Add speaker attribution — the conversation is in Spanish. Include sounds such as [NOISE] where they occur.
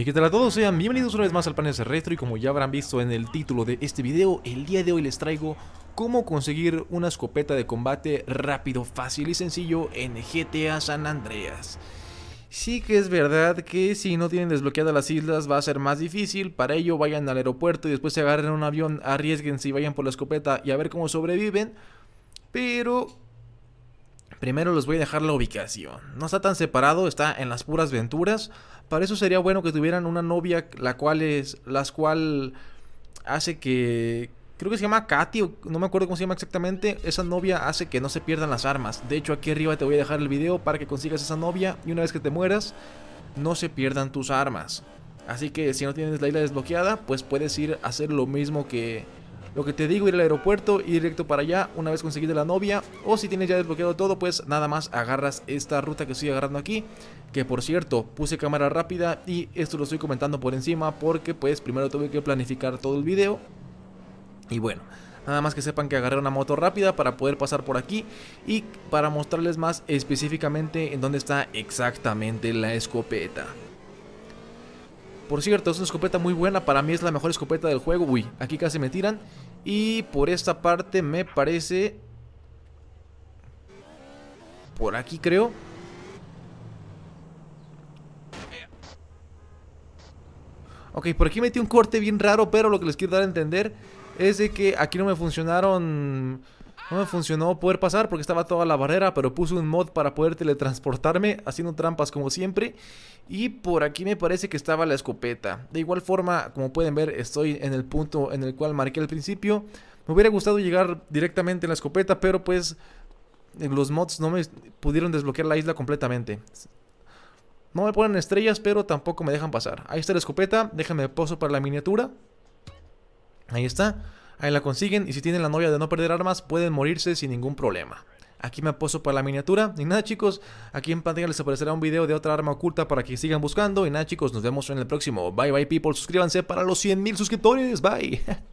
Speaker 1: Y que tal a todos? Sean bienvenidos una vez más al panel Retro y como ya habrán visto en el título de este video, el día de hoy les traigo cómo conseguir una escopeta de combate rápido, fácil y sencillo en GTA San Andreas. Sí que es verdad que si no tienen desbloqueadas las islas va a ser más difícil, para ello vayan al aeropuerto y después se agarren un avión, arriesguense si vayan por la escopeta y a ver cómo sobreviven, pero Primero les voy a dejar la ubicación. No está tan separado, está en las puras venturas. Para eso sería bueno que tuvieran una novia la cual es la cual hace que creo que se llama Katy no me acuerdo cómo se llama exactamente. Esa novia hace que no se pierdan las armas. De hecho, aquí arriba te voy a dejar el video para que consigas esa novia y una vez que te mueras no se pierdan tus armas. Así que si no tienes la isla desbloqueada, pues puedes ir a hacer lo mismo que lo que te digo, ir al aeropuerto, y directo para allá una vez conseguida la novia. O si tienes ya desbloqueado todo, pues nada más agarras esta ruta que estoy agarrando aquí. Que por cierto, puse cámara rápida y esto lo estoy comentando por encima porque pues primero tuve que planificar todo el video. Y bueno, Nada más que sepan que agarré una moto rápida para poder pasar por aquí y para mostrarles más específicamente en dónde está exactamente la escopeta. Por cierto, es una escopeta muy buena, para mí es la mejor escopeta del juego. Uy, aquí casi me tiran. Y por esta parte me parece... Por aquí creo. Ok, por aquí metí un corte bien raro, pero lo que les quiero dar a entender es de que aquí no me funcionaron no me funcionó poder pasar porque estaba toda la barrera, pero puse un mod para poder teletransportarme, haciendo trampas como siempre. Y por aquí me parece que estaba la escopeta. De igual forma, como pueden ver, estoy en el punto en el cual marqué al principio. Me hubiera gustado llegar directamente en la escopeta, pero pues los mods no me pudieron desbloquear la isla completamente. No me ponen estrellas, pero tampoco me dejan pasar. Ahí está la escopeta, déjame poso para la miniatura. Ahí está. Ahí la consiguen y si tienen la novia de no perder armas pueden morirse sin ningún problema. Aquí me apuesto para la miniatura. Y nada chicos, aquí en pantalla les aparecerá un video de otra arma oculta para que sigan buscando. Y nada chicos, nos vemos en el próximo. Bye bye people, suscríbanse para los 100.000 suscriptores. Bye. [LAUGHS]